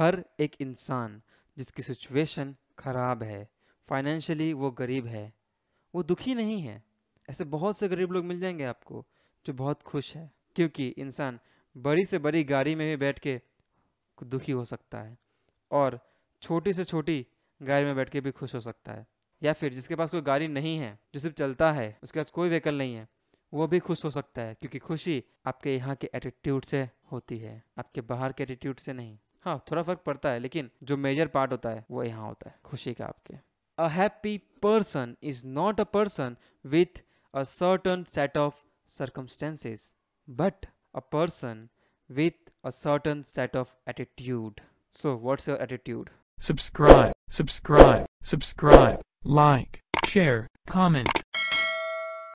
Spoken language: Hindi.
हर एक इंसान जिसकी सिचुएशन ख़राब है फाइनेंशियली वो गरीब है वो दुखी नहीं है ऐसे बहुत से गरीब लोग मिल जाएंगे आपको जो बहुत खुश है क्योंकि इंसान बड़ी से बड़ी गाड़ी में भी बैठ के दुखी हो सकता है और छोटी से छोटी गाड़ी में बैठ के भी खुश हो सकता है या फिर जिसके पास कोई गाड़ी नहीं है जो सिर्फ चलता है उसके पास कोई व्हीकल नहीं है वो भी खुश हो सकता है क्योंकि खुशी आपके यहाँ के एटीट्यूड से होती है आपके बाहर के एटीट्यूड से नहीं हाँ थोड़ा फर्क पड़ता है लेकिन जो मेजर पार्ट होता है वो यहाँ होता है खुशी का आपके a happy person is not a person with a certain set of circumstances but a person with a certain set of attitude so what's your attitude subscribe subscribe subscribe like share comment